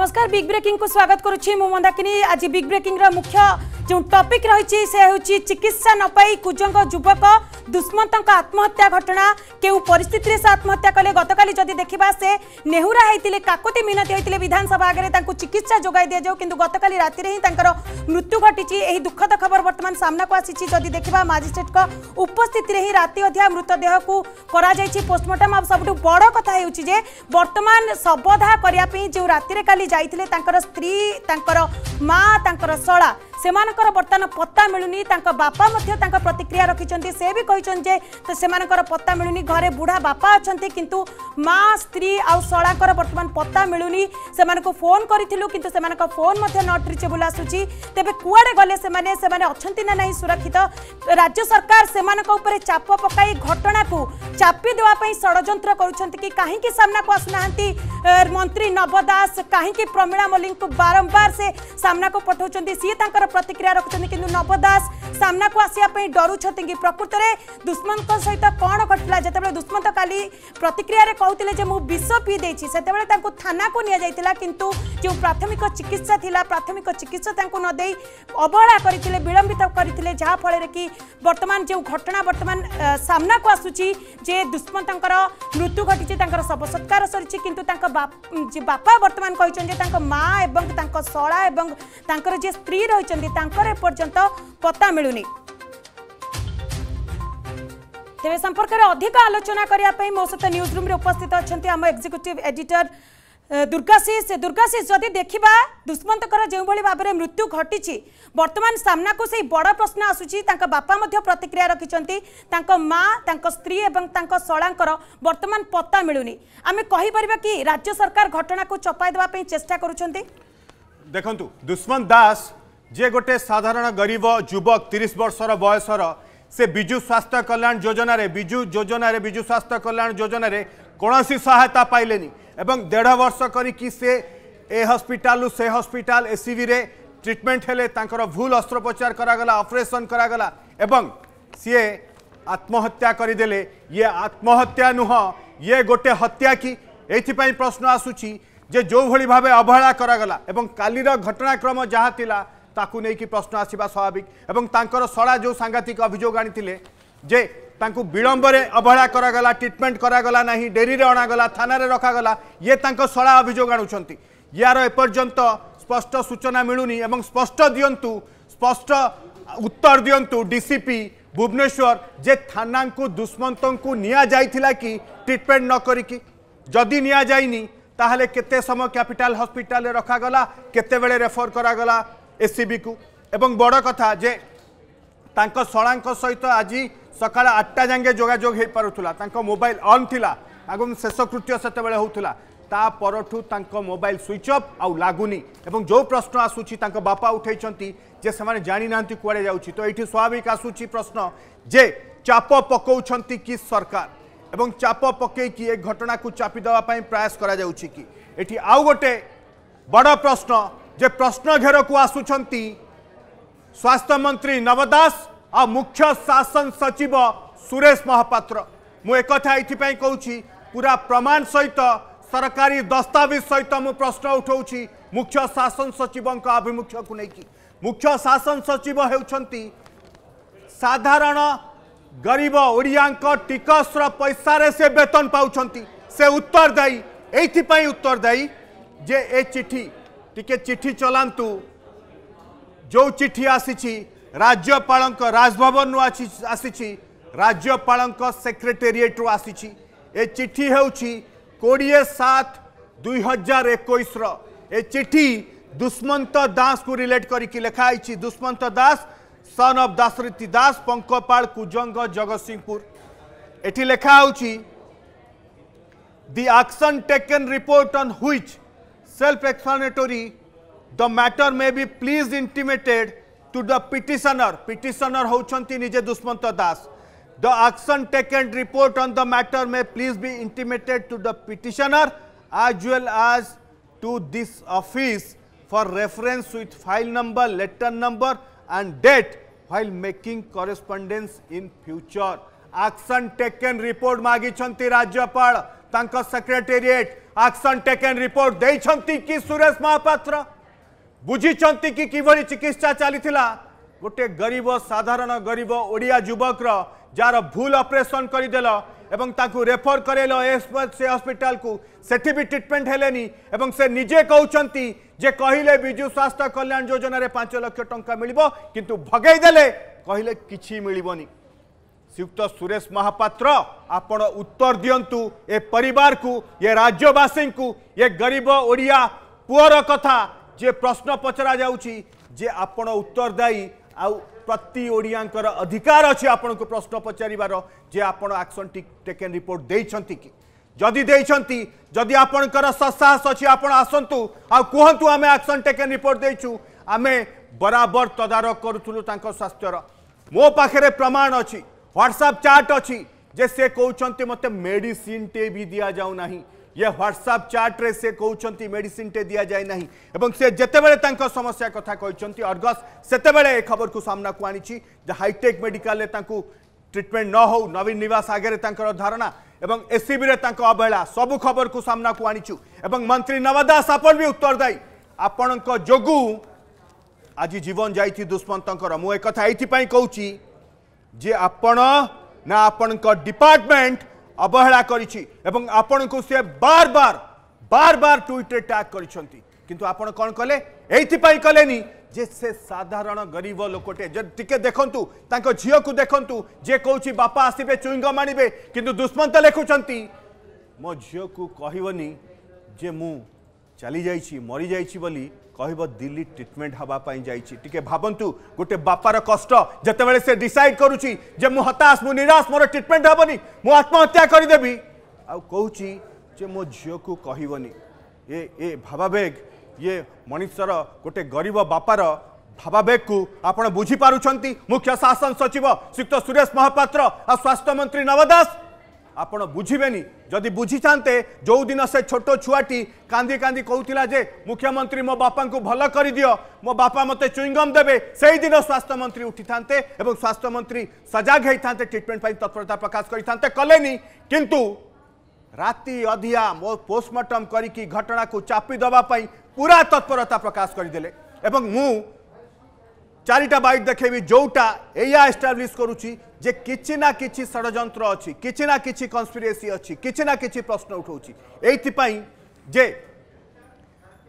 नमस्कार big breaking को स्वागत करुच्ची आज बिग ब्रेकिंग रा मुख्य जो टॉपिक रही है चिकित्सा नपाई कुजंग युवक दुष्मत आत्महत्या घटना क्यों परिस्थित से आत्महत्या कले गत देखा से नेहुरा होते काकती मीनती होते विधानसभा आगे चिकित्सा जोगा दिजाऊ कि गत काली रातिर मृत्यु घटी दुखद खबर बर्तमान सामनाक आदि देखा मजिस्ट्रेट उपस्थित ही राति अधिया मृतदेह को पोस्टमर्टम आ सब बड़ कथा हो बर्तमान सबधा करने जो रातिर যাইলে তাঁর স্ত্রী তাঁর মা তাঁর শলা से बर्तमान पत्ता मिलूनी बापा प्रतिक्रिया रखिंट से भी कहते तो से पत्ता मिलूनी घर बुढ़ा बापा अच्छा किंतु माँ स्त्री आला बर्तमान पत्ता मिलूनी से फोन करूँ कि फोन नट रिचेबुल आसू तेज कुआडे गले अच्छा नहीं सुरक्षित राज्य सरकार से मैं चाप पक घटना को चापी देवाई षड़ कर को आसुना मंत्री नव दास कहीं प्रमीणा मल्लिक को बारंबार से सामना को पठाऊँच सी प्रतिक्रिया रखुच्च कि नव दास सामना को आसवाई डरुंट कि प्रकृत में दुष्मंत सहित कौन घटला जिते दुष्मंत का प्रतिक्रिय कहते विष पी से थाना को नि किंतु जो प्राथमिक चिकित्सा थी प्राथमिक चिकित्सा नद अवहेला विलंबित करते जहाँफल कि बर्तमान जो घटना बर्तमान सामना को आसुची जे मृत्यु घटी शव सत्कार सर किंतु बापा बर्तमान कहिचन माँ तांक जे स्त्री रही पता मिलूनी तेरे संपर्क अधिक आलोचना करने मो सहित न्यूज रूम उपस्थित अच्छा आम एक्जिक्यूटिव एडिटर दुर्गाशीष दुर्गाशीष जदि देखा दुष्मत जो भाव में मृत्यु घटी बर्तमान सामना को से बड़ प्रश्न आसूरी बापा प्रतिक्रिया रखिंट माँ स्त्री और शलांर बर्तमान पता मिलूनी आम कहीपर कि राज्य सरकार घटना को चपाई देवाई चेस्टा कर देखु दुष्मंत दास ଯେ ଗୋଟେ ସାଧାରଣ ଗରିବ ଯୁବକ ତିରିଶ ବର୍ଷର ବୟସର ସେ ବିଜୁ ସ୍ୱାସ୍ଥ୍ୟ କଲ୍ୟାଣ ଯୋଜନାରେ ବିଜୁ ଯୋଜନାରେ ବିଜୁ ସ୍ୱାସ୍ଥ୍ୟ କଲ୍ୟାଣ ଯୋଜନାରେ କୌଣସି ସହାୟତା ପାଇଲେନି ଏବଂ ଦେଢ଼ ବର୍ଷ କରିକି ସେ ଏ ହସ୍ପିଟାଲରୁ ସେ ହସ୍ପିଟାଲ ଏସିଭିରେ ଟ୍ରିଟମେଣ୍ଟ ହେଲେ ତାଙ୍କର ଭୁଲ ଅସ୍ତ୍ରୋପଚାର କରାଗଲା ଅପରେସନ୍ କରାଗଲା ଏବଂ ସିଏ ଆତ୍ମହତ୍ୟା କରିଦେଲେ ଇଏ ଆତ୍ମହତ୍ୟା ନୁହଁ ଇଏ ଗୋଟେ ହତ୍ୟା କି ଏଇଥିପାଇଁ ପ୍ରଶ୍ନ ଆସୁଛି ଯେ ଯେଉଁଭଳି ଭାବେ ଅବହେଳା କରାଗଲା ଏବଂ କାଲିର ଘଟଣାକ୍ରମ ଯାହା ଥିଲା তাকু নেইকি প্রশ্ন আসিবা স্বাভাবিক এবং তাঙ্কর সড়া যে সাংঘাতিক অভিযোগ আনিলে যে তাঙ্কু বিলম্বরে অবহেলা করাগলা ট্রিটমেন্ট করাগলা না ডেরিরে অণাগলা থানার রখাগলা ইয়ে তাঙ্ক সড়া অভিযোগ আনুচ্ছন্তি ইয়ার এপর্যন্ত স্পষ্ট সূচনা মিলুনি এবং স্পষ্ট দিয়ন্তু স্পষ্ট উত্তর দিয়ন্তু ডিসিপি ভুবনেশ্বর যে থানাঙ্কু দুষ্মন্তঙ্কু নিয়া যাইথিলা কি ট্রিটমেন্ট ন করিকি যদি নিয়া যাইনি তাহলে কেতে সময় ক্যাপিটাল হসপিটালে রখাগলা কেতেবেলে রেফর করাগলা ଏସ୍ସିବିକୁ ଏବଂ ବଡ଼ କଥା ଯେ ତାଙ୍କ ଶଳାଙ୍କ ସହିତ ଆଜି ସକାଳ ଆଠଟା ଯାଏଁ ଯୋଗାଯୋଗ ହୋଇପାରୁଥିଲା ତାଙ୍କ ମୋବାଇଲ ଅନ୍ ଥିଲା ଏବଂ ଶେଷକୃତ୍ୟ ସେତେବେଳେ ହେଉଥିଲା ତା ପରଠୁ ତାଙ୍କ ମୋବାଇଲ ସୁଇଚ୍ ଅଫ୍ ଆଉ ଲାଗୁନି ଏବଂ ଯେଉଁ ପ୍ରଶ୍ନ ଆସୁଛି ତାଙ୍କ ବାପା ଉଠାଇଛନ୍ତି ଯେ ସେମାନେ ଜାଣିନାହାନ୍ତି କୁଆଡ଼େ ଯାଉଛି ତ ଏଇଠି ସ୍ୱାଭାବିକ ଆସୁଛି ପ୍ରଶ୍ନ ଯେ ଚାପ ପକାଉଛନ୍ତି କି ସରକାର ଏବଂ ଚାପ ପକାଇକି ଏ ଘଟଣାକୁ ଚାପି ଦେବା ପାଇଁ ପ୍ରୟାସ କରାଯାଉଛି କି ଏଠି ଆଉ ଗୋଟେ ବଡ଼ ପ୍ରଶ୍ନ जे प्रश्न को आसुचंती स्वास्थ्य मंत्री नव दास आ मुख्य शासन सचिव सुरेश महापात्र महापत्र मैप कौच पूरा प्रमाण सहित सरकारी दस्तावेज सहित मु प्रश्न उठाऊँ मुख्य शासन को लेकिन मुख्य शासन सचिव होधारण साधारण गरीब ओडिया टिकस पैसा से वेतन उत्तर दाई उत्तरदायी उत्तर दाई जे ए चिठी টিকে চিঠি চলান্তু যে চিঠি আসিছি রাজ্যপাল রাজভবন আসিছি রাজ্যপাল সেক্রেটেরিয়েট আসিছি এ চিঠি হচ্ছে কোড়িয়ে সাত দুই হাজার একুশর এ চিঠি দুষ্মন্ত দাস কু রিলেট করি লেখা হয়েছি দুষ্মন্ত দাস সন অফ দাসরীতি দাস পঙ্কপাল কুজঙ্গ জগৎসিংহপুর এটি লেখা হচ্ছে the action taken report on which self-explanatory, the matter may be pleased intimated to the petitioner. Petitioner होचंती निजे Dushmanta The action taken report on the matter may please be intimated to the petitioner as well as to this office for reference with file number, letter number and date while making correspondence in future. Action taken report magichanti राज्यपाल ତାଙ୍କ secretariat action taken report ଦେଇଛନ୍ତି କି ସୁରେଶ ମହାପାତ୍ର ବୁଝିଛନ୍ତି କି କିଭଳି ଚିକିତ୍ସା ଚାଲିଥିଲା ଗୋଟିଏ ଗରିବ ସାଧାରଣ ଗରିବ ଓଡ଼ିଆ ଯୁବକର ଯାହାର ଭୁଲ ଅପରେସନ୍ କରିଦେଲ ଏବଂ ତାକୁ ରେଫର କରେଇଲ ସେ ହସ୍ପିଟାଲକୁ ସେଠି ବି ଟ୍ରିଟମେଣ୍ଟ ହେଲେନି ଏବଂ ସେ ନିଜେ କହୁଛନ୍ତି ଯେ କହିଲେ ବିଜୁ ସ୍ୱାସ୍ଥ୍ୟ କଲ୍ୟାଣ ଯୋଜନାରେ ପାଞ୍ଚ ଲକ୍ଷ ଟଙ୍କା ମିଳିବ କିନ୍ତୁ ଭଗେଇ ଦେଲେ କହିଲେ କିଛି ମିଳିବନି श्रीयुक्त सुरेश महापात्र आपण उत्तर दिंतु ए परिवार को ये राज्यवासी को ये गरीब ओडिया पुअर कथा जे प्रश्न पचरा जाऊँगी जे आपण उत्तरदायी आउ प्रति ओडियांकर अधिकार अच्छे आपण को प्रश्न पचार जे आप आक्शन टेकन रिपोर्ट दे कि जदि दे जदि आपणकर सत्साहस अच्छी आपण आसतु आ आम आक्शन टेकेन रिपोर्ट देचु आम बराबर तदारख करूँ स्वास्थ्यर मो पाखे प्रमाण अच्छी ह्वाट्सअप चार्ट अच्छी जे से कहते मत मेडिसीन टे भी दि जाऊना ये ह्वाट्सअप चार्ट्रे से कहते मेडिसीन टे दि जाए ना से जिते बड़े समस्या कथा कहते अर्गस से खबर को सामना को आनी हाइटेक् मेडिकाल ट्रिटमेंट न हो नवीन नवास आगे धारणा एवं एससीबी अवहेला सब खबर को सामना को आनी मंत्री नव दास आप भी उत्तरदायी आपण जो आज जीवन जाती दुष्मत मुझे यही कथा যে আপন না আপনার ডিপার্টমেন্ট অবহেলা করেছি এবং আপনার সে বার বার বার বার টুইটরে ট্যাগ করেছেন কিন্তু আপনার কণ কলে এইপাই কলেনি যে সে সাধারণ গরিব লোকটে টিকে দেখন্তু তাঁক ঝিউকু দেখন্তু যে কৌছি বাপা আসবে চুইঙ্গম আনবে কিন্তু দুষ্মন্ত লেখুছেন মো ঝিউকু কহবনি যে মু চালি যাইছি মরি যাইছি বলি କହିବ ଦିଲ୍ଲୀ ଟ୍ରିଟମେଣ୍ଟ ହେବା ପାଇଁ ଯାଇଛି ଟିକେ ଭାବନ୍ତୁ ଗୋଟେ ବାପାର କଷ୍ଟ ଯେତେବେଳେ ସେ ଡିସାଇଡ୍ କରୁଛି ଯେ ମୁଁ ହତାଶ ମୁଁ ନିରାଶ ମୋର ଟ୍ରିଟମେଣ୍ଟ ହେବନି ମୁଁ ଆତ୍ମହତ୍ୟା କରିଦେବି ଆଉ କହୁଛି ଯେ ମୋ ଝିଅକୁ କହିବନି ଏ ଏ ଭାବାବେଗ ଇଏ ମଣିଷର ଗୋଟେ ଗରିବ ବାପାର ଭାବାବେଗକୁ ଆପଣ ବୁଝିପାରୁଛନ୍ତି ମୁଖ୍ୟ ଶାସନ ସଚିବ ଶ୍ରୀଯୁକ୍ତ ସୁରେଶ ମହାପାତ୍ର ଆଉ ସ୍ୱାସ୍ଥ୍ୟ ମନ୍ତ୍ରୀ ନବ ଦାସ ଆପଣ ବୁଝିବେନି जदि बुझीचाते जो दिन से छोट छुआटी कांदी कांदी कहला जे मुख्यमंत्री मो बापा को भल कर दियो मो बापा मत चुईंगम देवे से दिन स्वास्थ्य मंत्री उठी था स्वास्थ्य मंत्री सजग होता ट्रिटमेंट तत्परता प्रकाश करते कले किंतु राति अधिया मो पोस्टमर्टम घटना को चापी दवापी पूरा तत्परता प्रकाश करदे एवं मु চারিটা বাইট দেখেবি ଯେଉଁଟା ଏଇଆ ଏଷ୍ଟାବ୍ଲିଶ କରୁଛି ଯେ କିଛି ନା କିଛି ଷଡ଼ଯନ୍ତ୍ର ଅଛି କିଛି ନା କିଛି କନ୍ସପିରେସି ଅଛି କିଛି ନା କିଛି ପ୍ରଶ୍ନ ଉଠାଉଛି ଏଇଥିପାଇଁ ଯେ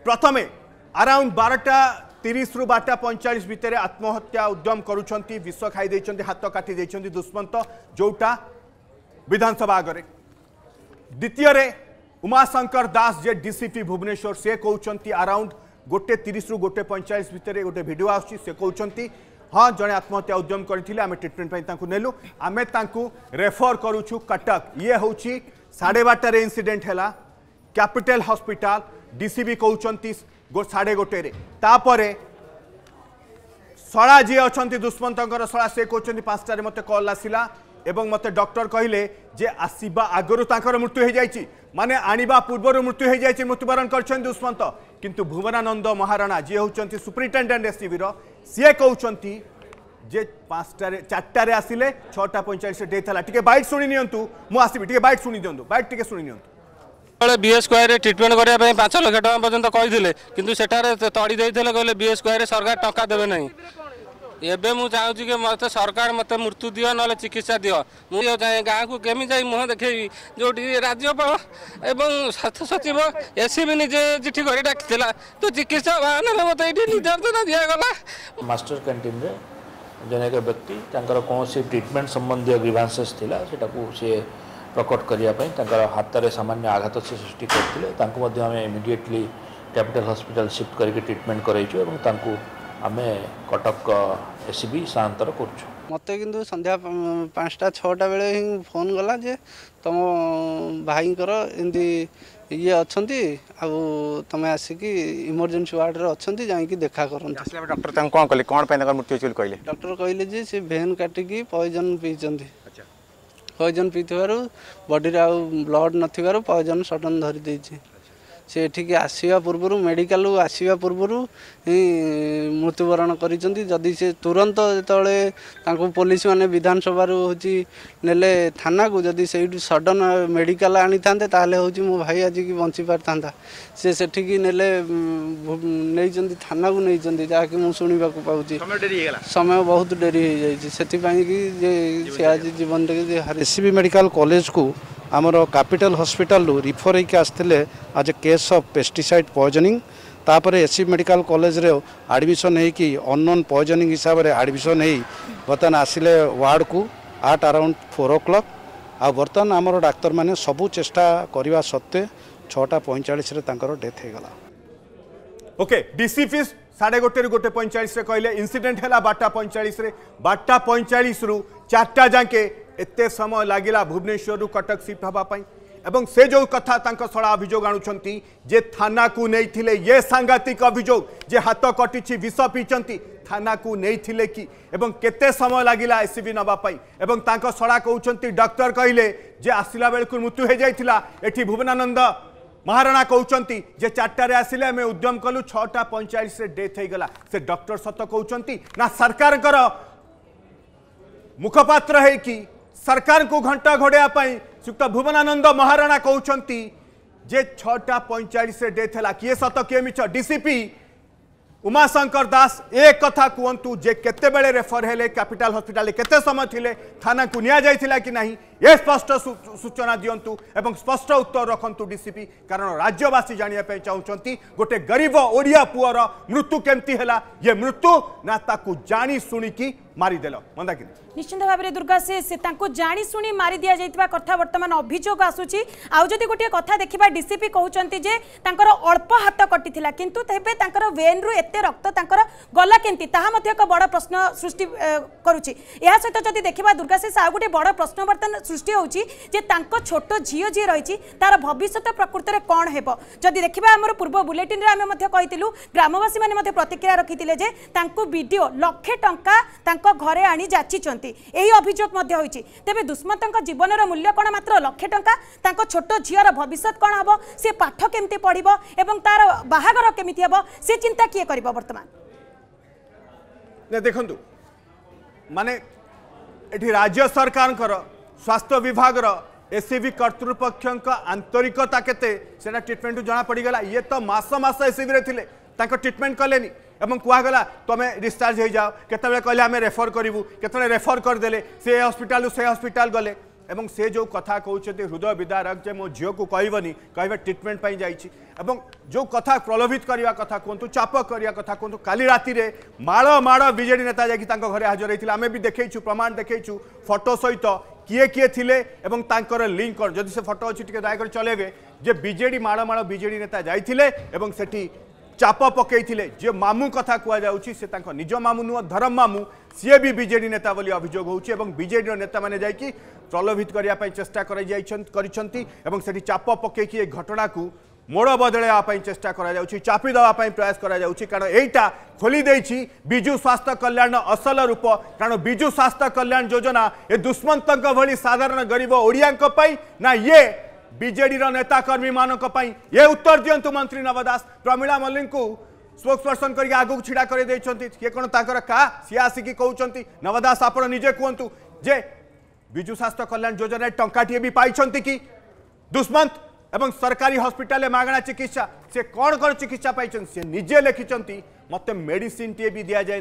ପ୍ରଥମେ ଆରାଉଣ୍ଡ ବାରଟା ତିରିଶରୁ ବାରଟା ପଇଁଚାଳିଶ ଭିତରେ ଆତ୍ମହତ୍ୟା ଉଦ୍ୟମ କରୁଛନ୍ତି ବିଷ ଖାଇଦେଇଛନ୍ତି ହାତ କାଟି ଦେଇଛନ୍ତି ଦୁଷ୍ମନ୍ତ ଯେଉଁଟା ବିଧାନସଭା ଆଗରେ ଦ୍ୱିତୀୟରେ ଉମାଶଙ୍କର ଦାସ ଯେ ଡିସିପି ଭୁବନେଶ୍ୱର ସେ କହୁଛନ୍ତି ଆରାଉଣ୍ଡ গোটে তিরিশরু গোটে পঁয়চাশ ভিতরে গোটে ভিডিও আসছে সে কৌঁচি হ্যাঁ জনে আত্মহত্যা উদ্যম করে আমি ট্রিটমেন্ট তাঁকু নেলু আমি তাঁকু রেফর করুছু কটক ইয়ে হচ্ছে সাড়ে বারটার ইনসিডেন্ট হল ক্যাপিটাল হসপিটাল ডিসিবি কৌঁচি সাড়ে গোটে তাপরে ଶଳା ଯିଏ ଅଛନ୍ତି ଦୁଷ୍ମନ୍ତଙ୍କର ଶଳା ସେ କହୁଛନ୍ତି ପାଞ୍ଚଟାରେ ମୋତେ କଲ୍ ଆସିଲା ଏବଂ ମୋତେ ଡକ୍ଟର କହିଲେ ଯେ ଆସିବା ଆଗରୁ ତାଙ୍କର ମୃତ୍ୟୁ ହୋଇଯାଇଛି ମାନେ ଆଣିବା ପୂର୍ବରୁ ମୃତ୍ୟୁ ହୋଇଯାଇଛି ମୃତ୍ୟୁବରଣ କରିଛନ୍ତି ଦୁଷ୍ମନ୍ତ কিন্তু ଭୁବନାନନ୍ଦ ମହାରଣା ଯିଏ ହେଉଛନ୍ତି ସୁପରିଟେଣ୍ଡେଣ୍ଟ ଏସ୍ସିବିର ସିଏ କହୁଛନ୍ତି ଯେ ପାଞ୍ଚଟାରେ ଚାରିଟାରେ ଆସିଲେ ଛଅଟା ପଇଁଚାଳିଶ ଡେଥ୍ ହେଲା ଟିକେ ବାଇଟ୍ ଶୁଣି ନିଅନ୍ତୁ ମୁଁ ଆସିବି ଟିକେ ବାଇଟ୍ ଶୁଣି ଦିଅନ୍ତୁ ବାଇଟ୍ ଟିକେ ଶୁଣି ନିଅନ୍ତୁ ବେଳେ ବିଏ ସ୍କୋୟାରରେ ଟ୍ରିଟମେଣ୍ଟ କରିବା ପାଇଁ ପାଞ୍ଚ ଲକ୍ଷ ଟଙ୍କା ପର୍ଯ୍ୟନ୍ତ କହିଥିଲେ କିନ୍ତୁ ସେଠାରେ ତଡ଼ି ଦେଇଥିଲେ କହିଲେ ବିଏ ସ୍କୋୟାରରେ ସରକାର ଟଙ୍କା ଦେବେ ନାହିଁ एवं मुझे चाहूँगी कि मत सरकार मत मृत्यु दि ना चिकित्सा दि मुझे गाँव को कमी जा मुह देखे जो राज्यपाल एवं स्वास्थ्य सचिव एसीबी निजे चिठी घर डाकि में मत ये निर्देशना दिगला मास्टर कैंटीन जनक व्यक्ति कौन सी ट्रिटमेंट सम्बन्धी ग्रीभांसेस सी प्रकट करने हाथ में सामान्य आघात से सृष्टि करते आम इमिडली कैपिटल हस्पिटा सिफ्ट करके ट्रिटमेंट कराइ कटक एसियान्तर म सन्ध्या पाँचटा छे फोन गला त म भाइको ए अहिले आउँदै आसिक इमर्जेन्सी वार्ड जाइक देखाकर डक्टर कले कहाँ मृत्यु कि डक्टर कहिले भेन् काटिक पइजन पिउँदै पइजन पिउ बडी आउँछ ब्लड नथ्यु पइजन सडन धरिदे सेठिक आसुरू मेडिकल आसि पूर्वहरू मृत्युवरण गरिदिसि पुलिस पोलिस मधान सभचि नेले थाको जिम्मी सडन मेडिकल आनि त म भाइ आजक बन्छि पारिथा सिसकि नै थाना जहाँक म शुवाक पाइला समय बहुत डेरी से आज जीवन एसिपी मेडिकल को আমার ক্যাপিটাল হসপিটাল রিফর হয়ে আসলে আজ a case of pesticide poisoning তাপরে এসি মেডিকাল কলেজরে আডমিশন হয়ে কি অনন পয়জনিং হিসাবে আডমিশন হয়ে বর্তমানে আসলে ওয়ার্ড কু at around four o'clock আর্তমান আমার ডাক্তার মানে সবু চেষ্টা করা সত্ত্বে ছটা পঁয়চাশে তাঁর ডেথ হয়ে গলা ওকে ডিসিপি সাড়ে গোটে গোটে পঁয়চাশে কহিলেন ইনসিডেন্ট হল বারটা পঁয়চাশে বারটা পঁয়চাশ রু চারটা যাকে एत समय लगला भुवनेश्वर रु कटक सिफ्ट हाँपी एवं से जो कथा सड़ा अभोग आज थाना को नहीं ये सांघातिक अभोग जे हाथ कटि विष पीछे थाना को नहीं के समय लगे एसीबी नवापी एवं सड़ा कहते डक्टर कहले आसला बेलू मृत्यु हो जाता जाठी भुवनानंद महाराणा कौन जे चारटे आसिले आम उद्यम कलु छा पैंचाश डेथ हो गला से डक्टर सत कौन ना सरकार मुखपात्र है कि सरकार को घंटा घोड़ापी श्रीयुक्त भुवनानंद महाराणा कहते जे छा पैंचाश्रे डेथ है किए सत किए मिछ डीसीपी उमाशंकर दास एक कथा कहतु जे रेफर है कैपिटाल हस्पिटा के समय थे थाना को निया कि स्पष्ट सूचना दिंतु एवं स्पष्ट उत्तर रखत डीसीपी कारण राज्यवासी जानापी चाहते गोटे गरीब ओडिया पुअर मृत्यु केमती है ये मृत्यु ना ताकू जाणी शुणिकी মারিদেল মন্দাকিনী নিশ্চিন্ত ভাবে দুর্গা সে সে তাঁকু জানি শুনি মারি দিয়া যাইতিবা কথা বর্তমান অভিযোগ আসুচি আউ যদি গোটিয়ে কথা দেখিবা ডিসিপি কহুচন্তি যে তাঁকর অল্প হাত কটিছিলা কিন্তু তেবে তাঁকর ভেন রু এতে রক্ত তাঁকর গলা কেমতি তাহা মধ্যে এক বড় প্রশ্ন সৃষ্টি করুচি এর সহিত যদি দেখিবা দুর্গা সে আউ গোটে বড় প্রশ্ন বর্তমান সৃষ্টি হচ্ছে যে তাঁক ছোট ঝিও যে রয়েছে তার ভবিষ্যৎ প্রকৃতরে কণ হব যদি দেখিবা আমার পূর্ব বুলেটিনে আমি মধ্যে কইতিলু গ্রামবাসী মানে মধ্যে প্রতিক্রিয়া রাখিলে যে তাঁকু ভিডিও লক্ষে টঙ্কা তাঁক ঘরে আনি যাচিছেন এই অভিযোগ হয়েছে তেমনি দুষ্মন্ত জীবনর মূল্য কোণ মাত্র লক্ষে টঙ্কা তাঁর ছোট ঝিওর ভবিষ্যৎ কোণ হব সে পাঠ কেমি পড়ব এবং তার বাহাঘর কেমি হব সে চিন্তা কি করব বর্তমান দেখুন মানে এটি রাজ্য সরকারঙ্কর স্বাস্থ্য বিভাগর এসিবি কর্তৃপক্ষঙ্ক আন্তরিকতা কেতে সেটা ট্রিটমেন্টু জনা পড়িগলা ইয়ে তো মাস মাস এসিবি রে থিলে তাঙ্ক ট্রিটমেন্ট কলেনি এবং কুহগলা তুমি ডিসচার্জ হয়ে যাও কত কে আমি রেফর করবু কত রেফর করেদেলে সে হসপিটাল সে হসপিটাল গলে এবং সে যে কথা কৌন হৃদয় বিদারক যে মো ঝিউকু কহবনি কহবে ট্রিটমেন্ট পাই যাইছি এবং যে কথা প্রলোভিত করা কথা কুহতু চাপ করা কথা কুহতু কালি রাতে মাড় মাড় বিজেডি নেতা যাই তাঙ্ক ঘরে হাজর হয়েছিল আমি বি দেখেইছু প্রমাণ দেখেইছু ফটো সহিত কিয়ে কিয়ে থিলে এবং তাঙ্কর লিঙ্ক কোণ যদি সে ফটো অনেক দয়া করে চলাইবে যে বিজেডি মাড় মাড় বিজেডি নেতা যাইলে এবং সেটি ଚାପ ପକାଇଥିଲେ ଯେ ମାମୁଁ କଥା କୁହାଯାଉଛି ସେ ତାଙ୍କ ନିଜ ମାମୁଁ ନୁହଁ ଧରମ ମାମୁଁ ସିଏ ବି ବିଜେଡି ନେତା ବୋଲି ଅଭିଯୋଗ ହେଉଛି ଏବଂ ବିଜେଡ଼ିର ନେତାମାନେ ଯାଇକି ପ୍ରଲୋଭିତ କରିବା ପାଇଁ ଚେଷ୍ଟା କରାଯାଇଛନ୍ତି କରିଛନ୍ତି ଏବଂ ସେଠି ଚାପ ପକାଇକି ଏ ଘଟଣାକୁ ମୋଡ଼ ବଦଳାଇବା ପାଇଁ ଚେଷ୍ଟା କରାଯାଉଛି ଚାପି ଦେବା ପାଇଁ ପ୍ରୟାସ କରାଯାଉଛି କାରଣ ଏଇଟା ଖୋଲି ଦେଇଛି ବିଜୁ ସ୍ୱାସ୍ଥ୍ୟ କଲ୍ୟାଣର ଅସଲ ରୂପ କାରଣ ବିଜୁ ସ୍ୱାସ୍ଥ୍ୟ କଲ୍ୟାଣ ଯୋଜନା ଏ ଦୁଷ୍ମନ୍ତଙ୍କ ଭଳି ସାଧାରଣ ଗରିବ ଓଡ଼ିଆଙ୍କ ପାଇଁ ନା ଇଏ विजेडर नेताकर्मी मानी ये उत्तर दिंतु मंत्री नव दास प्रमीला मल्लिक को स्पोक्सपर्सन करके आगे ढड़ा करदे किए कौन तर का आसिक कौन नव दास आप निजे कहतु जे विजु स्वास्थ्य कल्याण योजन टाटे भी पाई कि दुष्मंत एवं सरकारी हस्पिटाल मगणा चिकित्सा से कौन कौन चिकित्सा पाई सी निजे लिखिं मत मेडिसीन टीए भी दि जाए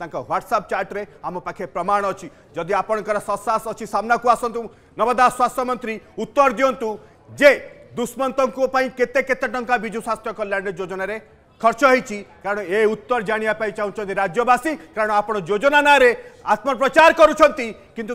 ना ह्वाट्सअप चार्ट्रे आम पाखे प्रमाण अच्छी जदि आपणकर सस्सास अच्छी सामना को आसतु नवदास स्वास्थ्य मंत्री उत्तर दिंतु যে ଦୁଷ୍ମନ୍ତଙ୍କ ପାଇଁ କେତେ କେତେ ଟଙ୍କା ବିଜୁ ସ୍ୱାସ୍ଥ୍ୟ କଲ୍ୟାଣ ଯୋଜନାରେ ଖର୍ଚ୍ଚ ହୋଇଛି କାରଣ ଏ ଉତ୍ତର ଜାଣିବା ପାଇଁ ଚାହୁଁଛନ୍ତି ରାଜ୍ୟବାସୀ କାରଣ ଆପଣ ଯୋଜନା ନାଁରେ आत्मप्रचार करु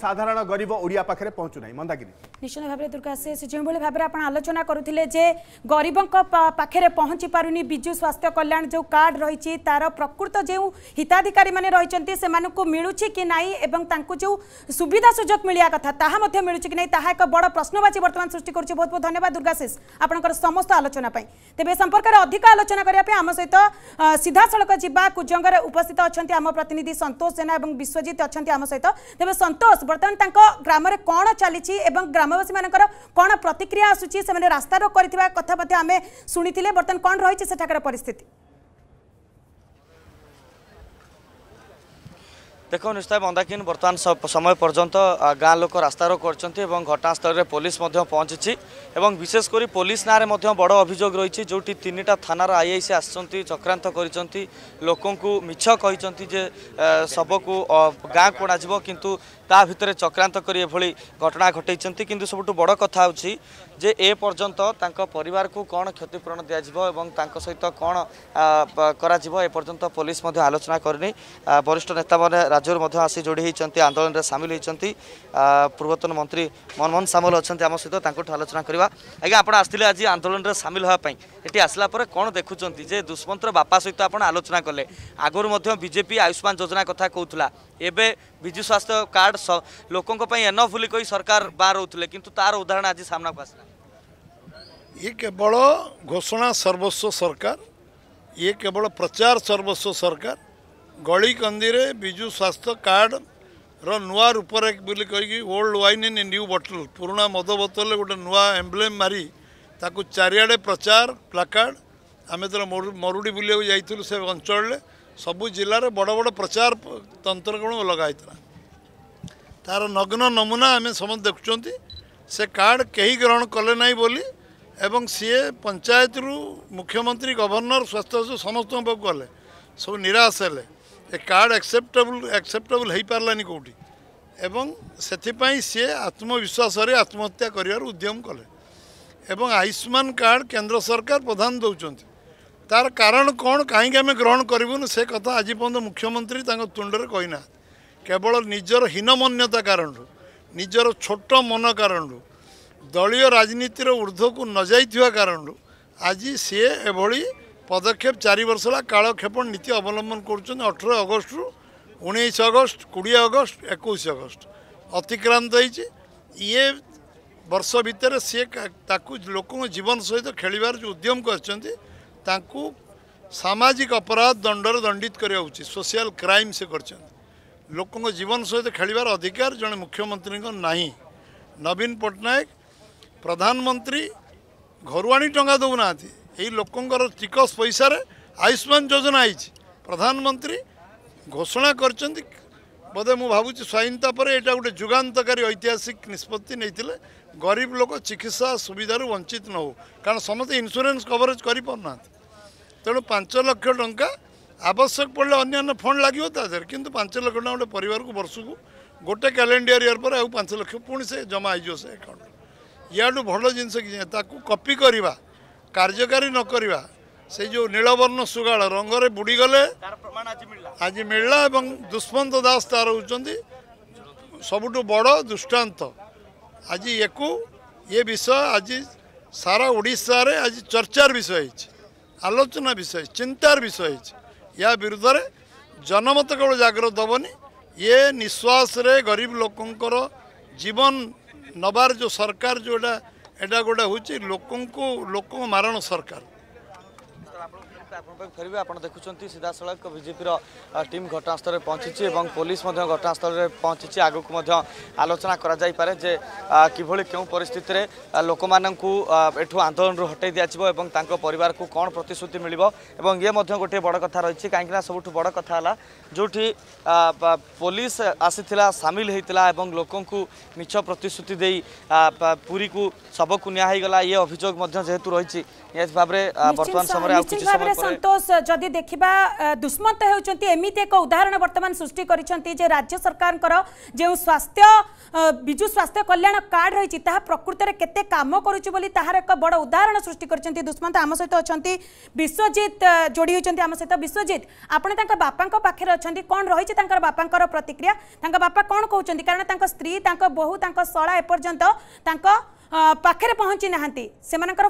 साधारण गरीब ओडिया पाखे पहुँचुना मंदागिरी निश्चित भाव में दुर्गा शेष जो भाई भाव में आलोचना करुते गरीबों पाखे पहुँची पार नहीं विजु स्वास्थ्य कल्याण जो कार्ड रही तार प्रकृत जो हिताधिकारी मैंने रही मिलू कि नहीं सुविधा सुजोग मिलवा कथा ताूँ कि नहीं एक बड़ प्रश्नवाची बर्तमान सृष्टि कर बहुत बहुत धन्यवाद दुर्गाशेष आपंकर समस्त आलोचना तेज संपर्क में अधिक आलोचना करने सीधा सड़क जावा कुजंगे उस्थित अच्छा आम प्रतिनिधि सतोष ଜେନା ଏବଂ ବିଶ୍ୱଜିତ ଅଛନ୍ତି ଆମ ସହିତ ତେବେ ସନ୍ତୋଷ ବର୍ତ୍ତମାନ ତାଙ୍କ ଗ୍ରାମରେ କ'ଣ ଚାଲିଛି ଏବଂ ଗ୍ରାମବାସୀମାନଙ୍କର କ'ଣ ପ୍ରତିକ୍ରିୟା ଆସୁଛି ସେମାନେ ରାସ୍ତାରୋକ କରିଥିବା କଥା ମଧ୍ୟ ଆମେ ଶୁଣିଥିଲେ ବର୍ତ୍ତମାନ କ'ଣ ରହିଛି ସେଠାକାର ପରିସ୍ଥିତି ଦେଖନ୍ତୁ ସ୍ଥାୟୀ ମନ୍ଦାକିନ ବର୍ତ୍ତମାନ ସମୟ ପର୍ଯ୍ୟନ୍ତ ଗାଁ ଲୋକ ରାସ୍ତାରୋକ କରିଛନ୍ତି ଏବଂ ଘଟଣାସ୍ଥଳରେ ପୋଲିସ ମଧ୍ୟ ପହଞ୍ଚିଛି ଏବଂ ବିଶେଷ କରି ପୋଲିସ ନାଁରେ ମଧ୍ୟ ବଡ଼ ଅଭିଯୋଗ ରହିଛି ଯେଉଁଠି ତିନିଟା ଥାନାର ଆଇ ଆଇ ସି ଆସିଛନ୍ତି ଚକ୍ରାନ୍ତ କରିଛନ୍ତି ଲୋକଙ୍କୁ ମିଛ କହିଛନ୍ତି ଯେ ଶବକୁ ଗାଁକୁ ଅଣାଯିବ କିନ୍ତୁ ତା ଭିତରେ ଚକ୍ରାନ୍ତ କରି ଏଭଳି ଘଟଣା ଘଟେଇଛନ୍ତି କିନ୍ତୁ ସବୁଠୁ ବଡ଼ କଥା ହେଉଛି যে এ পর্যন্ত তাঙ্ক পরিবারকু কোণ ক্ষতিপূরণ দিয়াযিব এবং তাঙ্ক সহিত কোণ করাযিব এ পর্যন্ত পুলিশ মধ্যে আলোচনা করেনি বরিষ্ঠ নেতামানে রাজ্যর মধ্যে আসি যোড়ি হয়েছেন আন্দোলনের সামিল হয়েছেন পূর্বতন মন্ত্রী মনমোহন সামল অনেক আমার সহ তাঁর আলোচনা করা আজ্ঞা আপনার আসলে আজ আন্দোলনের সামিল হওয়া এটি আসলা পরে কোণ দেখুম যে দুষ্মন্তর বাপা সহ আপনার আলোচনা কলে আগর মধ্যে বিজেপি আয়ুষ্মান যোজনা কথা কৌলা ଏବେ ବିଜୁ ସ୍ୱାସ୍ଥ୍ୟ କାର୍ଡ ଲୋକଙ୍କ ପାଇଁ ଏନଫ୍ ବୋଲି କହି ସରକାର ବାହାର ହଉଥିଲେ କିନ୍ତୁ ତାର ଉଦାହରଣ ଆଜି ସାମ୍ନାକୁ ଆସିଲା ଇଏ କେବଳ ଘୋଷଣା ସର୍ବସ୍ୱ ସରକାର ଇଏ କେବଳ ପ୍ରଚାର ସର୍ବସ୍ୱ ସରକାର ଗଳିକନ୍ଦିରେ ବିଜୁ ସ୍ୱାସ୍ଥ୍ୟ କାର୍ଡ଼ର ନୂଆ ରୂପରେଖ ବୋଲି କହିକି old wine in new bottle ପୁରୁଣା ମଦ ବୋତଲରେ ଗୋଟେ ନୂଆ ଏମ୍ବ୍ଲେମ୍ ମାରି ତାକୁ ଚାରିଆଡ଼େ ପ୍ରଚାର ପ୍ଲାକାର୍ଡ଼ ଆମେ ଯେତେବେଳେ ମରୁଡ଼ି ବୁଲିବାକୁ ଯାଇଥିଲୁ ସେ ଅଞ୍ଚଳରେ ସବୁ ଜିଲ୍ଲାରେ ବଡ଼ ବଡ଼ ପ୍ରଚାର ତନ୍ତ୍ରଗୁଣ ଲଗା ହେଇଥିଲା ତା'ର ନଗ୍ନ ନମୁନା ଆମେ ସମସ୍ତେ ଦେଖୁଛନ୍ତି ସେ କାର୍ଡ଼ କେହି ଗ୍ରହଣ କଲେ ନାହିଁ ବୋଲି ଏବଂ ସିଏ ପଞ୍ଚାୟତରୁ ମୁଖ୍ୟମନ୍ତ୍ରୀ ଗଭର୍ଣ୍ଣର ସ୍ୱାସ୍ଥ୍ୟ ସମସ୍ତଙ୍କ ପାଖକୁ ଗଲେ ସବୁ ନିରାଶ ହେଲେ ଏ କାର୍ଡ଼ ଆକ୍ସେପ୍ଟେବୁଲ ଆକ୍ସେପ୍ଟେବୁଲ ହୋଇପାରିଲାନି କେଉଁଠି ଏବଂ ସେଥିପାଇଁ ସିଏ ଆତ୍ମବିଶ୍ୱାସରେ ଆତ୍ମହତ୍ୟା କରିବାର ଉଦ୍ୟମ କଲେ ଏବଂ ଆୟୁଷ୍ମାନ କାର୍ଡ଼ କେନ୍ଦ୍ର ସରକାର ପ୍ରଧାନ ଦେଉଛନ୍ତି ତାର କାରଣ କ'ଣ କାହିଁକି ଆମେ ଗ୍ରହଣ କରିବୁନି ସେ କଥା ଆଜି ପର୍ଯ୍ୟନ୍ତ ମୁଖ୍ୟମନ୍ତ୍ରୀ ତାଙ୍କ ତୁଣ୍ଡରେ କହିନାହାନ୍ତି କେବଳ ନିଜର ହୀନମନ୍ୟତା କାରଣରୁ ନିଜର ଛୋଟ ମନ କାରଣରୁ ଦଳୀୟ ରାଜନୀତିର ଉର୍ଦ୍ଧ୍ୱକୁ ନ ଯାଇଥିବା କାରଣରୁ ଆଜି ସିଏ ଏଭଳି ପଦକ୍ଷେପ ଚାରି ବର୍ଷ ହେଲା କାଳକ୍ଷେପଣ ନୀତି ଅବଲମ୍ବନ କରୁଛନ୍ତି ଅଠର ଅଗଷ୍ଟରୁ ଉଣେଇଶ ଅଗଷ୍ଟ କୋଡ଼ିଏ ଅଗଷ୍ଟ ଏକୋଇଶ ଅଗଷ୍ଟ ଅତିକ୍ରାନ୍ତ ହେଇଛି ଇଏ ବର୍ଷ ଭିତରେ ସିଏ ତାକୁ ଲୋକଙ୍କ ଜୀବନ ସହିତ ଖେଳିବାର ଯେଉଁ ଉଦ୍ୟମ କରିଛନ୍ତି ତାଙ୍କୁ ସାମାଜିକ ଅପରାଧ ଦଣ୍ଡରେ ଦଣ୍ଡିତ କରିବା ଉଚିତ ସୋସିଆଲ କ୍ରାଇମ୍ ସେ କରିଛନ୍ତି ଲୋକଙ୍କ ଜୀବନ ସହିତ ଖେଳିବାର ଅଧିକାର ଜଣେ ମୁଖ୍ୟମନ୍ତ୍ରୀଙ୍କ ନାହିଁ ନବୀନ ପଟ୍ଟନାୟକ ପ୍ରଧାନମନ୍ତ୍ରୀ ଘରୁଆଣୀ ଟଙ୍କା ଦେଉନାହାନ୍ତି ଏଇ ଲୋକଙ୍କର ଟିକସ ପଇସାରେ ଆୟୁଷ୍ମାନ ଯୋଜନା ହେଇଛି ପ୍ରଧାନମନ୍ତ୍ରୀ ଘୋଷଣା କରିଛନ୍ତି ବୋଧେ ମୁଁ ଭାବୁଛି ସ୍ୱାଧୀନତା ପରେ ଏଇଟା ଗୋଟେ ଯୁଗାନ୍ତକାରୀ ଐତିହାସିକ ନିଷ୍ପତ୍ତି ନେଇଥିଲେ ଗରିବ ଲୋକ ଚିକିତ୍ସା ସୁବିଧାରୁ ବଞ୍ଚିତ ନ ହେଉ କାରଣ ସମସ୍ତେ ଇନ୍ସୁରାନ୍ସ କଭରେଜ୍ କରିପାରୁନାହାନ୍ତି ତେଣୁ ପାଞ୍ଚ ଲକ୍ଷ ଟଙ୍କା ଆବଶ୍ୟକ ପଡ଼ିଲେ ଅନ୍ୟାନ୍ୟ ଫଣ୍ଡ ଲାଗିବ ତା ଦେହରେ କିନ୍ତୁ ପାଞ୍ଚ ଲକ୍ଷ ଟଙ୍କା ଗୋଟେ ପରିବାରକୁ ବର୍ଷକୁ ଗୋଟେ କ୍ୟାଲେଣ୍ଡିଅର ଇୟର ପରେ ଆଉ ପାଞ୍ଚ ଲକ୍ଷ ପୁଣି ସେ ଜମା ହେଇଯିବ ସେ ଆକାଉଣ୍ଟରେ ଇଆଡ଼ୁ ଭଲ ଜିନିଷ କି ତାକୁ କପି କରିବା କାର୍ଯ୍ୟକାରୀ ନ କରିବା ସେ ଯେଉଁ ନୀଳବର୍ଣ୍ଣ ସୁଗାଳ ରଙ୍ଗରେ ବୁଡ଼ିଗଲେ ଆଜି ମିଳିଲା ଏବଂ ଦୁଷ୍ମନ୍ତ ଦାସ ତାର ହେଉଛନ୍ତି ସବୁଠୁ ବଡ଼ ଦୃଷ୍ଟାନ୍ତ ଆଜି ୟାକୁ ଏ ବିଷୟ ଆଜି ସାରା ଓଡ଼ିଶାରେ ଆଜି ଚର୍ଚ୍ଚାର ବିଷୟ ହେଇଛି ଆଲୋଚନା ବିଷୟ ଚିନ୍ତାର ବିଷୟ ହେଇଛି ୟା ବିରୁଦ୍ଧରେ ଜନମତ କେବଳ ଜାଗ୍ରତ ହେବନି ଇଏ ନିଶ୍ୱାସରେ ଗରିବ ଲୋକଙ୍କର ଜୀବନ ନେବାର ଯେଉଁ ସରକାର ଯେଉଁଟା ଏଇଟା ଗୋଟେ ହେଉଛି ଲୋକଙ୍କୁ ଲୋକଙ୍କ ମାରଣ ସରକାର ଆପଣଙ୍କ ଫେରିବେ ଆପଣ ଦେଖୁଛନ୍ତି ସିଧାସଳଖ ବିଜେପିର ଟିମ୍ ଘଟଣାସ୍ଥଳରେ ପହଞ୍ଚିଛି ଏବଂ ପୋଲିସ ମଧ୍ୟ ଘଟଣାସ୍ଥଳରେ ପହଞ୍ଚିଛି ଆଗକୁ ମଧ୍ୟ ଆଲୋଚନା କରାଯାଇପାରେ ଯେ କିଭଳି କେଉଁ ପରିସ୍ଥିତିରେ ଲୋକମାନଙ୍କୁ ଏଠୁ ଆନ୍ଦୋଳନରୁ ହଟାଇ ଦିଆଯିବ ଏବଂ ତାଙ୍କ ପରିବାରକୁ କ'ଣ ପ୍ରତିଶ୍ରୁତି ମିଳିବ ଏବଂ ଇଏ ମଧ୍ୟ ଗୋଟିଏ ବଡ଼ କଥା ରହିଛି କାହିଁକିନା ସବୁଠୁ ବଡ଼ କଥା ହେଲା ଯେଉଁଠି ପୋଲିସ ଆସିଥିଲା ସାମିଲ ହୋଇଥିଲା ଏବଂ ଲୋକଙ୍କୁ ମିଛ ପ୍ରତିଶ୍ରୁତି ଦେଇ ପୁରୀକୁ ଶବକୁ ନିଆ ହୋଇଗଲା ଇଏ ଅଭିଯୋଗ ମଧ୍ୟ ଯେହେତୁ ରହିଛି ଏ ଭାବରେ ବର୍ତ୍ତମାନ ସମୟରେ ଆଉ କିଛି संतोष जदि देखा दुष्मंत होमती एक उदाहरण बर्तमान सृष्टि कर राज्य सरकार जो स्वास्थ्य विजु स्वास्थ्य कल्याण कार्ड रही प्रकृत में केत कम कर बड़ उदाहरण सृष्टि कर दुष्मत आम सहित अच्छा विश्वजित जोड़ी होती आम सहित विश्वजित आपड़ बापा पाखे अच्छा कौन रही बापा प्रतिक्रिया बापा कौन कहते कारण स्त्री बोहू शला एपर्तंत पाखे पहुंची ना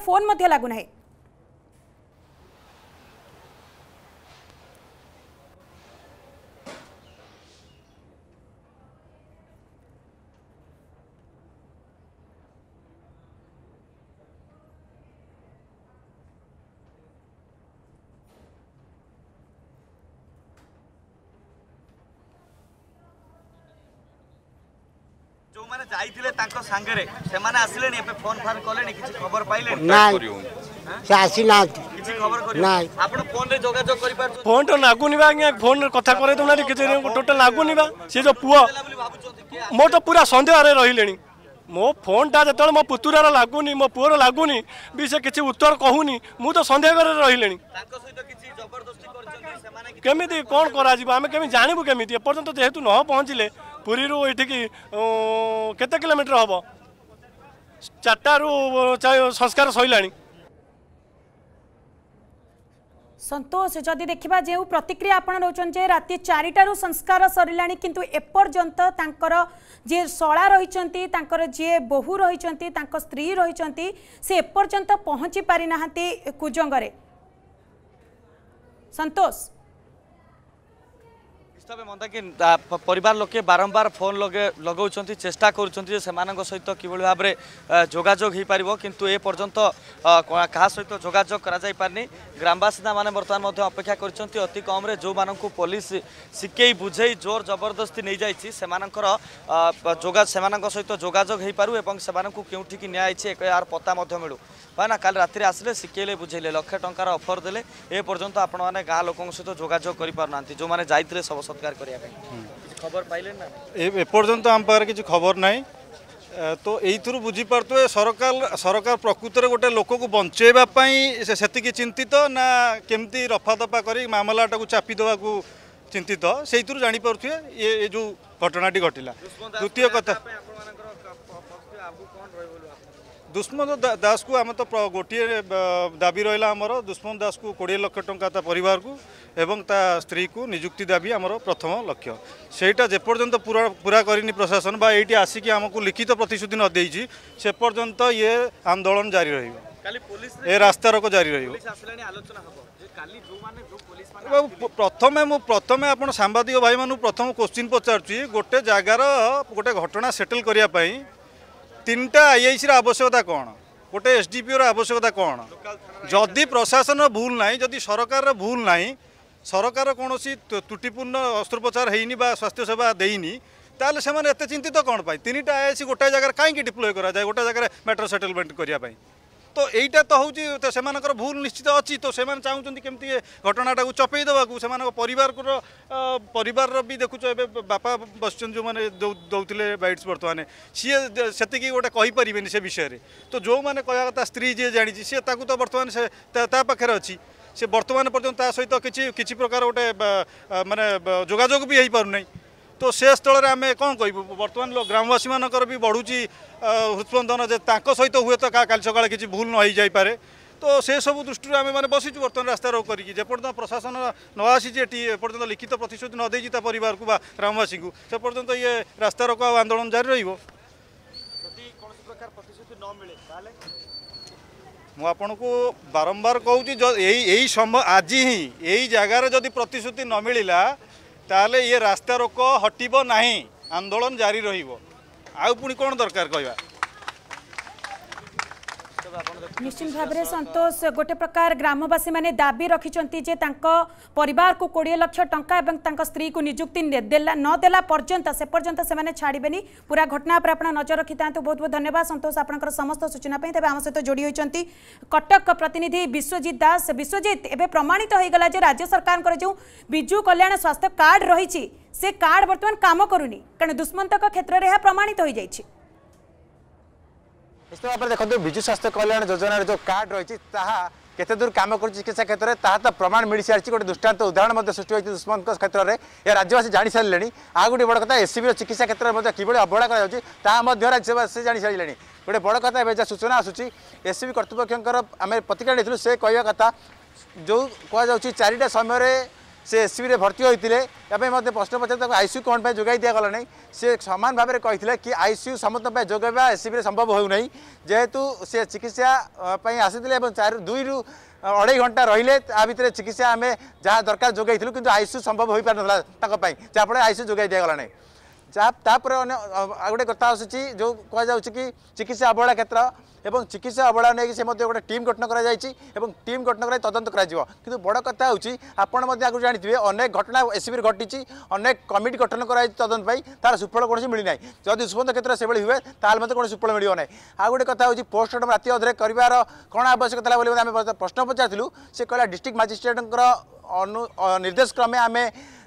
फोन लगुना ଯୋଉମାନେ ଯାଇଥିଲେ ତାଙ୍କ ସାଙ୍ଗରେ ସେମାନେ ଆସିଲେଣି ଏବେ ଫୋନ୍ ଫାନ୍ କଲେଣି କିଛି ଖବର ପାଇଲେଣି ନାଇଁ ସେ ଆସିନାହାନ୍ତି କିଛି ଖବର ନାଇଁ ଆପଣ ଫୋନ୍ରେ ଯୋଗାଯୋଗ କରିପାରୁଛନ୍ତି ଫୋନ୍ଟା ଲାଗୁନି ବା ଆଜ୍ଞା ଫୋନ୍ରେ କଥା କରେଇ ଦେଉନାହାନ୍ତି କିଛି ଟୋଟାଲ୍ ଲାଗୁନି ବା ସେ ଯୋଉ ପୁଅ ମୋର ତ ପୁରା ସନ୍ଦେହରେ ରହିଲେଣି ମୋ ଫୋନ୍ଟା ଯେତେବେଳେ ମୋ ପୁତୁରାର ଲାଗୁନି ମୋ ପୁଅର ଲାଗୁନି ବି ସେ କିଛି ଉତ୍ତର କହୁନି ମୁଁ ତ ସନ୍ଦେହରେ ରହିଲେଣି କେମିତି କ'ଣ କରାଯିବ ଆମେ କେମିତି ଜାଣିବୁ କେମିତି ଏପର୍ଯ୍ୟନ୍ତ ଯେହେତୁ ନ ପହଞ୍ଚିଲେ ପୁରୀରୁ ଏଠିକି କେତେ କିଲୋମିଟର ହେବ ଚାରିଟାରୁ ସଂସ୍କାର ସରିଲାଣି ସନ୍ତୋଷ ଯଦି ଦେଖିବା ଯେଉଁ ପ୍ରତିକ୍ରିୟା ଆପଣ ନେଉଛନ୍ତି ଯେ ରାତି ଚାରିଟାରୁ ସଂସ୍କାର ସରିଲାଣି କିନ୍ତୁ ଏପର୍ଯ୍ୟନ୍ତ ତାଙ୍କର ଯିଏ ଶଳା ରହିଛନ୍ତି ତାଙ୍କର ଯିଏ ବୋହୁ ରହିଛନ୍ତି ତାଙ୍କ ସ୍ତ୍ରୀ ରହିଛନ୍ତି ସେ ଏପର୍ଯ୍ୟନ୍ତ ପହଞ୍ଚି ପାରିନାହାନ୍ତି କୁଜଙ୍ଗରେ ସନ୍ତୋଷ বাস্তবে মন্দাকি পরিবার লোকে বারম্বার ফোন লগে লগাউছেন চেষ্টা করছেন যে সেমান সহিত কিভাবে ভাবে যোগাযোগ হয়ে পার কিন্তু এ পর্যন্ত কাহা সহ যোগাযোগ করা যাই পারি গ্রামবাসিন্দা মানে বর্তমান মধ্যে অপেক্ষা করছেন অতি কমরে যে পুলিশ শিখেই বুঝেই জোর জবরদস্তি নিয়ে যাই সে সে সহিত যোগাযোগ হয়ে পু এবং সে কেউঠি কি নিয়েছে আর পতা মধ্যে মিলু না কাল রাতে আসলে শিখেইলে বুঝাইলে লক্ষে টাকার অফর দেলে এ পর্যন্ত আপনার গাঁ লোক সহ যোগাযোগ করে পু যে যাই শব উদ্ধার করা খবর পাইলেন না এপর্যন্ত আম কিছু খবর নাই তো এইথর বুঝিপারে সরকার সরকার প্রকৃতরে গোটে লোকক বঞ্চাইবা সেতিকি চিন্তিত না কেমতি দফা করে মামলাটা চাপি দেওয়া চিন্তিত সেইথর জাঁপারে এ যে ঘটনাটি ঘটিলা দ্বিতীয় কথা ଦୁଷ୍ମନ୍ତ ଦାସକୁ ଆମେ ତ ଗୋଟିଏ ଦାବି ରହିଲା ଆମର ଦୁଷ୍ମନ୍ତ ଦାସକୁ କୋଡ଼ିଏ ଲକ୍ଷ ଟଙ୍କା ତା ପରିବାରକୁ ଏବଂ ତା ସ୍ତ୍ରୀକୁ ନିଯୁକ୍ତି ଦାବି ଆମର ପ୍ରଥମ ଲକ୍ଷ୍ୟ ସେଇଟା ଯେପର୍ଯ୍ୟନ୍ତ ପୁରା ପୁରା କରିନି ପ୍ରଶାସନ ବା ଏଇଠି ଆସିକି ଆମକୁ ଲିଖିତ ପ୍ରତିଶ୍ରୁତି ନ ଦେଇଛି ସେପର୍ଯ୍ୟନ୍ତ ଇଏ ଆନ୍ଦୋଳନ ଜାରି ରହିବ ଏ ରାସ୍ତାରୋକ ଜାରି ରହିବ ପ୍ରଥମେ ମୁଁ ପ୍ରଥମେ ଆପଣ ସାମ୍ବାଦିକ ଭାଇମାନଙ୍କୁ ପ୍ରଥମ କୋଶ୍ଚିନ୍ ପଚାରୁଛି ଗୋଟେ ଜାଗାର ଗୋଟେ ଘଟଣା ସେଟେଲ୍ କରିବା ପାଇଁ তিনটা আইআইসি আবশ্যকতা কোণ গোটে এসডিপিওর আবশ্যকতা কোণ যদি প্রশাসন ভুল নাই যদি সরকার ভুল নাই সরকার কোণী ত্রুটিপূর্ণ অস্ত্রোপচার হয়নি বা স্বাস্থ্যসেবা দেইনি তাহলে সে এত চিন্তিত কোণ পাই তিনটা আইআইসি গোটায়ে জায়গায় কাইকি ডিপ্লয় করা যায় গোটা জায়গায় ম্যাটর সেটেলমেন্ট করা তো এইটা তো ହେଉଛି ତ ସେମାନଙ୍କର ଭୁଲ ନିଶ୍ଚିତ ଅଛି ତ ସେମାନେ ଚାହୁଁଛନ୍ତି କେମିତି ଘଟଣାଟାକୁ ଚପେଇ ଦେବାକୁ ସେମାନଙ୍କ ପରିବାରର ପରିବାରର ବି ଦେଖୁଛ ଏବେ ବାପା ବସିଛନ୍ତି ଯେଉଁମାନେ ଦେଉଥିଲେ ବାଇଟ୍ସ ବର୍ତ୍ତମାନ ସିଏ ସେତିକି ଗୋଟେ କହିପାରିବେନି ସେ ବିଷୟରେ ତ ଯେଉଁମାନେ କହିବା କଥା ସ୍ତ୍ରୀ ଯିଏ ଜାଣିଛି ସିଏ ତାକୁ ତ ବର୍ତ୍ତମାନ ସେ ତା ପାଖରେ ଅଛି ସେ ବର୍ତ୍ତମାନ ପର୍ଯ୍ୟନ୍ତ ତା ସହିତ କିଛି କିଛି ପ୍ରକାର ଗୋଟେ ମାନେ ଯୋଗାଯୋଗ ବି ହେଇପାରୁନାହିଁ তো ସେ ସ୍ଥଳରେ ଆମେ କ'ଣ କହିବୁ ବର୍ତ୍ତମାନ ଗ୍ରାମବାସୀମାନଙ୍କର ବି ବଢ଼ୁଛି ହୃତ୍ସ୍ପନ୍ଦନ ଯେ ତାଙ୍କ ସହିତ ହୁଏତ କାଲି ସକାଳେ କିଛି ଭୁଲ ନ ହେଇଯାଇପାରେ ତ ସେସବୁ ଦୃଷ୍ଟିରୁ ଆମେମାନେ ବସିଛୁ ବର୍ତ୍ତମାନ ରାସ୍ତାରୋକ କରିକି ଯେପର୍ଯ୍ୟନ୍ତ ପ୍ରଶାସନ ନ ଆସିଛି ଏଠି ଏପର୍ଯ୍ୟନ୍ତ ଲିଖିତ ପ୍ରତିଶ୍ରୁତି ନ ଦେଇଛି ତା ପରିବାରକୁ ବା ଗ୍ରାମବାସୀଙ୍କୁ ସେ ପର୍ଯ୍ୟନ୍ତ ଇଏ ରାସ୍ତାରୋକ ଆଉ ଆନ୍ଦୋଳନ ଜାରି ରହିବ ମୁଁ ଆପଣଙ୍କୁ ବାରମ୍ବାର କହୁଛି ଏଇ ଏଇ ସମୟ ଆଜି ହିଁ ଏଇ ଜାଗାରେ ଯଦି ପ୍ରତିଶ୍ରୁତି ନ ମିଳିଲା ତାହେଲେ ଇଏ ରାସ୍ତା ରୋକ ହଟିବ ନାହିଁ ଆନ୍ଦୋଳନ ଜାରି ରହିବ ଆଉ ପୁଣି କ'ଣ ଦରକାର କହିବା নিশ্চিনভাবে সন্তোষ গটে প্রকার গ্রামবাসী মানে দাবি রাখিচন্তি যে তাঁক পরিবার কো 2 লক্ষ টঙ্কা এবং তাঁক স্ত্রী কো নিযুক্তিন নে দেলা ন দেলা পর্যন্ত সে পর্যন্ত সে মানে ছাড়িবেনি পুরা ঘটনা পর আপনা নজর রাখিতা তো বহুত বহ ধন্যবাদ সন্তোষ আপনা সমস্ত সূচনা পে আমি সৈতো জড়ি হৈচন্তি কটক প্রতিনিধি বিশ্বজিৎ দাস বিশ্বজিৎ এবে প্রমাণিত হৈ গলা যে রাজ্য সরকার কৰে যে বিজু কল্যাণ স্বাস্থ্য কার্ড রহিচি সে কার্ড বৰ্তমান কাম কৰুনি কাৰণ দুশমন্তক ক্ষেত্র rehe প্রমাণিত হৈ যায়েচি ନିଶ୍ଚିତ ଭାବରେ ଦେଖନ୍ତୁ ବିଜୁ ସ୍ୱାସ୍ଥ୍ୟ କଲ୍ୟାଣ ଯୋଜନାର ଯେଉଁ କାର୍ଡ ରହିଛି ତାହା କେତେ ଦୂର କାମ କରୁଛି ଚିକିତ୍ସା କ୍ଷେତ୍ରରେ ତାହା ତ ପ୍ରମାଣ ମିଳିସାରିଛି ଗୋଟେ ଦୃଷ୍ଟାନ୍ତ ଉଦାହରଣ ମଧ୍ୟ ସୃଷ୍ଟି ହୋଇଛି ଦୁଷ୍ମନ୍ତଙ୍କ କ୍ଷେତ୍ରରେ ଏ ରାଜ୍ୟବାସୀ ଜାଣିସାରିଲେଣି ଆଉ ଗୋଟେ ବଡ଼ କଥା ଏସ୍ସିବିର ଚିକିତ୍ସା କ୍ଷେତ୍ରରେ ମଧ୍ୟ କିଭଳି ଅବହେଳା କରାଯାଉଛି ତାହା ମଧ୍ୟ ରାଜ୍ୟବାସୀ ସେ ଜାଣିସାରିଲେଣି ଗୋଟେ ବଡ଼ କଥା ଏବେ ଯାହା ସୂଚନା ଆସୁଛି ଏସ୍ସିବି କର୍ତ୍ତୃପକ୍ଷଙ୍କର ଆମେ ପ୍ରତିକ୍ରିୟା ନେଇଥିଲୁ ସେ କହିବା କଥା ଯେଉଁ କୁହାଯାଉଛି ଚାରିଟା ସମୟରେ ସେ ଏସ୍ସିବିରେ ଭର୍ତ୍ତି ହୋଇଥିଲେ ଏପାଇଁ ମଧ୍ୟ ପ୍ରଶ୍ନ ପଚାରି ତାକୁ ଆଇସିୟୁ କ'ଣ ପାଇଁ ଯୋଗାଇ ଦିଆଗଲା ନାହିଁ ସେ ସମାନ ଭାବରେ କହିଥିଲେ କି ଆଇସିୟୁ ସମସ୍ତଙ୍କ ପାଇଁ ଯୋଗାଇବା ଏସ୍ସିବିରେ ସମ୍ଭବ ହେଉନାହିଁ ଯେହେତୁ ସେ ଚିକିତ୍ସା ପାଇଁ ଆସିଥିଲେ ଏବଂ ଚାରି ଦୁଇରୁ ଅଢ଼େଇ ଘଣ୍ଟା ରହିଲେ ତା ଭିତରେ ଚିକିତ୍ସା ଆମେ ଯାହା ଦରକାର ଯୋଗାଇଥିଲୁ କିନ୍ତୁ ଆଇସିୟୁ ସମ୍ଭବ ହୋଇପାରିନଥିଲା ତାଙ୍କ ପାଇଁ ଯାହାଫଳରେ ଆଇସିୟୁ ଯୋଗାଇ ଦିଆଗଲା ନାହିଁ ତାପରେ ଅନ୍ୟ ଆଉ ଗୋଟେ କଥା ଆସୁଛି ଯେଉଁ କୁହାଯାଉଛି କି ଚିକିତ୍ସା ଅବହେଳା କ୍ଷେତ୍ର ଏବଂ ଚିକିତ୍ସା ଅବହେଳା ନେଇକି ସେ ମଧ୍ୟ ଗୋଟେ ଟିମ୍ ଗଠନ କରାଯାଇଛି ଏବଂ ଟିମ୍ ଗଠନ କରାଇ ତଦନ୍ତ କରାଯିବ କିନ୍ତୁ ବଡ଼ କଥା ହେଉଛି ଆପଣ ମଧ୍ୟ ଆଗରୁ ଜାଣିଥିବେ ଅନେକ ଘଟଣା ଏସ୍ସିବିରେ ଘଟିଛି ଅନେକ କମିଟି ଗଠନ କରାଯାଇଛି ତଦନ୍ତ ପାଇଁ ତା'ର ସୁଫଳ କୌଣସି ମିଳିନାହିଁ ଯଦି ସୁବନ୍ତ କ୍ଷେତ୍ରରେ ସେଭଳି ହୁଏ ତାହେଲେ ମଧ୍ୟ କୌଣସି ସୁଫଳ ମିଳିବ ନାହିଁ ଆଉ ଗୋଟେ କଥା ହେଉଛି ପୋଷ୍ଟମର୍ଟମ୍ ରାତି ଅଧରେ କରିବାର କ'ଣ ଆବଶ୍ୟକ ଥିଲା ବୋଲି ଆମେ ପ୍ରଶ୍ନ ପଚାରିଥିଲୁ ସେ କହିଲା ଡିଷ୍ଟ୍ରିକ୍ଟ ମାଜିଷ୍ଟ୍ରେଟ୍ଙ୍କର ନିର୍ଦ୍ଦେଶ କ୍ରମେ ଆମେ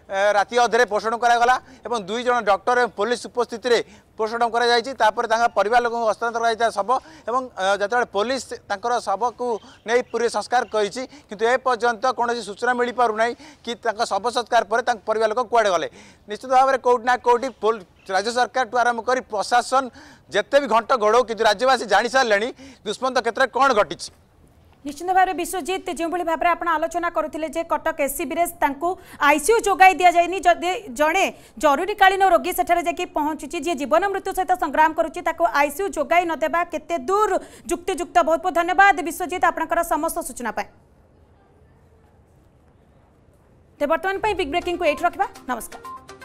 ରାତି ଅଧରେ ପୋଷଣ କରାଗଲା ଏବଂ ଦୁଇ ଜଣ ଡକ୍ଟର ଏବଂ ପୋଲିସ ଉପସ୍ଥିତିରେ ପୋଷଣ କରାଯାଇଛି ତାପରେ ତାଙ୍କ ପରିବାର ଲୋକଙ୍କୁ ହସ୍ତାନ୍ତର କରାଯାଇଥିବା ଶବ ଏବଂ ଯେତେବେଳେ ପୋଲିସ ତାଙ୍କର ଶବକୁ ନେଇ ପୁରୀ ସଂସ୍କାର କରିଛି କିନ୍ତୁ ଏପର୍ଯ୍ୟନ୍ତ କୌଣସି ସୂଚନା ମିଳିପାରୁନାହିଁ କି ତାଙ୍କ ଶବ ସଂସ୍କାର ପରେ ତାଙ୍କ ପରିବାର ଲୋକ କୁଆଡ଼େ ଗଲେ ନିଶ୍ଚିତ ଭାବରେ କେଉଁଠି ନା କେଉଁଠି ରାଜ୍ୟ ସରକାରଠୁ ଆରମ୍ଭ କରି ପ୍ରଶାସନ ଯେତେ ବି ଘଣ୍ଟ ଘୋଡ଼ଉ କିନ୍ତୁ ରାଜ୍ୟବାସୀ ଜାଣିସାରିଲେଣି ଦୁଷ୍ମନ୍ତ କ୍ଷେତ୍ରରେ କ'ଣ ଘଟିଛି ନିଶ୍ଚିନ୍ତ ଭାବରେ ବିଶ୍ୱଜିତ ଯେଉଁଭଳି ଭାବରେ ଆପଣ ଆଲୋଚନା କରୁଥିଲେ ଯେ କଟକ ଏସ୍ସିବିରେ ତାଙ୍କୁ ଆଇସିୟୁ ଯୋଗାଇ ଦିଆଯାଇନି ଯଦି ଜଣେ ଜରୁରୀକାଳୀନ ରୋଗୀ ସେଠାରେ ଯାଇକି ପହଞ୍ଚୁଛି ଯିଏ ଜୀବନ ମୃତ୍ୟୁ ସହିତ ସଂଗ୍ରାମ କରୁଛି ତାକୁ ଆଇସିୟୁ ଯୋଗାଇ ନଦେବା କେତେ ଦୂର ଯୁକ୍ତିଯୁକ୍ତ ବହୁତ ବହୁତ ଧନ୍ୟବାଦ ବିଶ୍ୱଜିତ ଆପଣଙ୍କର ସମସ୍ତ ସୂଚନା ପାଇଁ ତେବେ ବର୍ତ୍ତମାନ ପାଇଁ ବିଗ୍ ବ୍ରେକିଂକୁ ଏଇଠି ରଖିବା ନମସ୍କାର